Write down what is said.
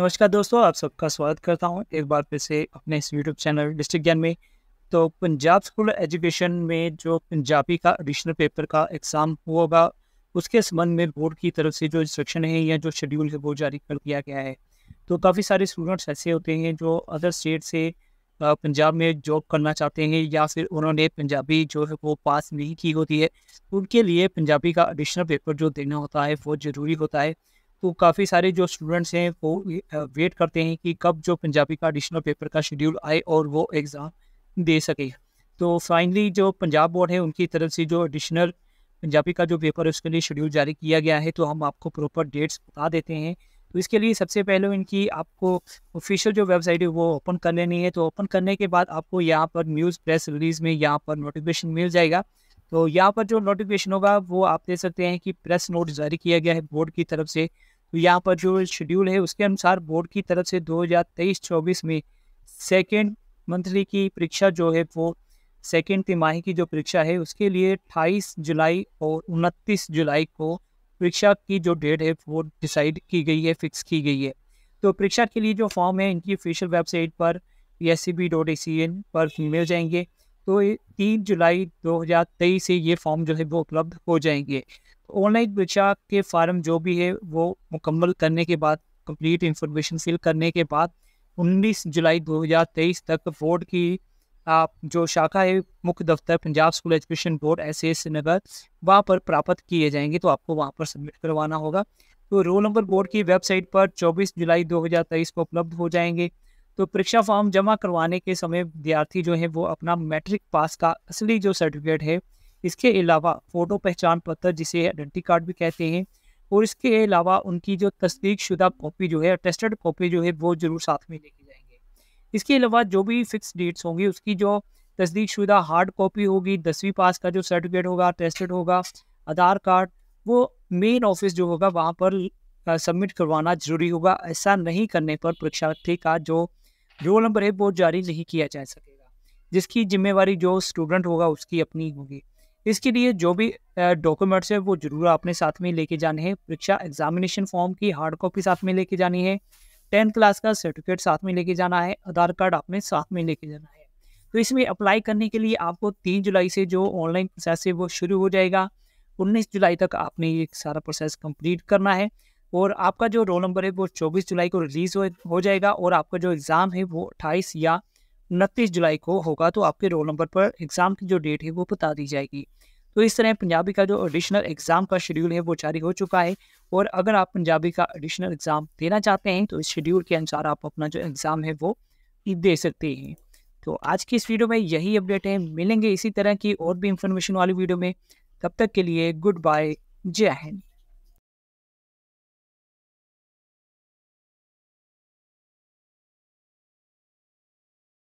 नमस्कार दोस्तों आप सबका स्वागत करता हूं एक बार फिर से अपने इस यूट्यूब चैनल डिस्ट्रिक्ट ज्ञान में तो पंजाब स्कूल एजुकेशन में जो पंजाबी का एडिशनल पेपर का एग्ज़ाम होगा उसके संबंध में बोर्ड की तरफ से जो इंस्ट्रक्शन है या जो शेड्यूल है वो जारी कर दिया गया है तो काफ़ी सारे स्टूडेंट्स ऐसे होते हैं जो अदर स्टेट से पंजाब में जॉब करना चाहते हैं या फिर उन्होंने पंजाबी जो है वो पास नहीं की होती है उनके लिए पंजाबी का एडिशनल पेपर जो देना होता है वो ज़रूरी होता है तो काफ़ी सारे जो स्टूडेंट्स हैं वो वेट करते हैं कि कब जो पंजाबी का एडिशनल पेपर का शेड्यूल आए और वो एग्ज़ाम दे सके तो फाइनली जो पंजाब बोर्ड है उनकी तरफ से जो एडिशनल पंजाबी का जो पेपर है उसके लिए शेड्यूल जारी किया गया है तो हम आपको प्रॉपर डेट्स बता देते हैं तो इसके लिए सबसे पहले इनकी आपको ऑफिशियल जो वेबसाइट है वो ओपन कर लेनी है तो ओपन करने के बाद आपको यहाँ पर न्यूज़ प्रेस रिलीज़ में यहाँ पर नोटिफिकेशन मिल जाएगा तो यहाँ पर जो नोटिफिकेशन होगा वो आप दे सकते हैं कि प्रेस नोट जारी किया गया है बोर्ड की तरफ से तो यहाँ पर जो शेड्यूल है उसके अनुसार बोर्ड की तरफ से 2023-24 में सेकेंड मंथली की परीक्षा जो है वो सेकेंड तिमाही की जो परीक्षा है उसके लिए 28 जुलाई और 29 जुलाई को परीक्षा की जो डेट है वो डिसाइड की गई है फिक्स की गई है तो परीक्षा के लिए जो फॉर्म है इनकी ऑफिशियल वेबसाइट पर एन e e पर मिल जाएंगे तो तीन जुलाई 2023 से ये फॉर्म जो है वो उपलब्ध हो जाएंगे ऑनलाइन परीक्षा के फार्म जो भी है वो मुकम्मल करने के बाद कंप्लीट इंफॉर्मेशन फिल करने के बाद 19 जुलाई 2023 तक बोर्ड की आप जो शाखा है मुख्य दफ्तर Punjab school education board S S Nagar वहाँ पर प्राप्त किए जाएंगे तो आपको वहाँ पर सबमिट करवाना होगा तो रोल नंबर बोर्ड की वेबसाइट पर 24 जुलाई 2023 को उपलब्ध हो जाएंगे तो परीक्षा फॉर्म जमा करवाने के समय विद्यार्थी जो है वो अपना मैट्रिक पास का असली जो सर्टिफिकेट है इसके अलावा फ़ोटो पहचान पत्र जिसे आइडेंटी कार्ड भी कहते हैं और इसके अलावा उनकी जो तस्दीक शुदा कॉपी जो है टेस्टेड कॉपी जो है वो ज़रूर साथ में लेके जाएंगे इसके अलावा जो भी फिक्स डेट्स होंगी उसकी जो तस्दीक शुदा हार्ड कॉपी होगी दसवीं पास का जो सर्टिफिकेट होगा टेस्टेड होगा आधार कार्ड वो मेन ऑफिस जो होगा वहाँ पर सबमिट करवाना जरूरी होगा ऐसा नहीं करने पर परीक्षार्थी का जो रोल नंबर एक बोर्ड जारी नहीं किया जा सकेगा जिसकी जिम्मेवारी जो स्टूडेंट होगा उसकी अपनी होगी इसके लिए जो भी डॉक्यूमेंट्स है वो जरूर आपने साथ में लेके जाने हैं परीक्षा एग्जामिनेशन फॉर्म की हार्ड कॉपी साथ में लेके जानी है टेंथ क्लास का सर्टिफिकेट साथ में लेके जाना है आधार कार्ड आपने साथ में लेके जाना है तो इसमें अप्लाई करने के लिए आपको तीन जुलाई से जो ऑनलाइन प्रोसेस है वो शुरू हो जाएगा उन्नीस जुलाई तक आपने ये सारा प्रोसेस कंप्लीट करना है और आपका जो रोल नंबर है वो चौबीस जुलाई को रिलीज़ हो, हो जाएगा और आपका जो एग्ज़ाम है वो अट्ठाईस या उनतीस जुलाई को होगा तो आपके रोल नंबर पर एग्ज़ाम की जो डेट है वो बता दी जाएगी तो इस तरह पंजाबी का जो एडिशनल एग्ज़ाम का शेड्यूल है वो जारी हो चुका है और अगर आप पंजाबी का एडिशनल एग्ज़ाम देना चाहते हैं तो इस शेड्यूल के अनुसार आप अपना जो एग्ज़ाम है वो दे सकते हैं तो आज की इस वीडियो में यही अपडेट है मिलेंगे इसी तरह की और भी इंफॉर्मेशन वाली वीडियो में तब तक के लिए गुड बाय जय हिंद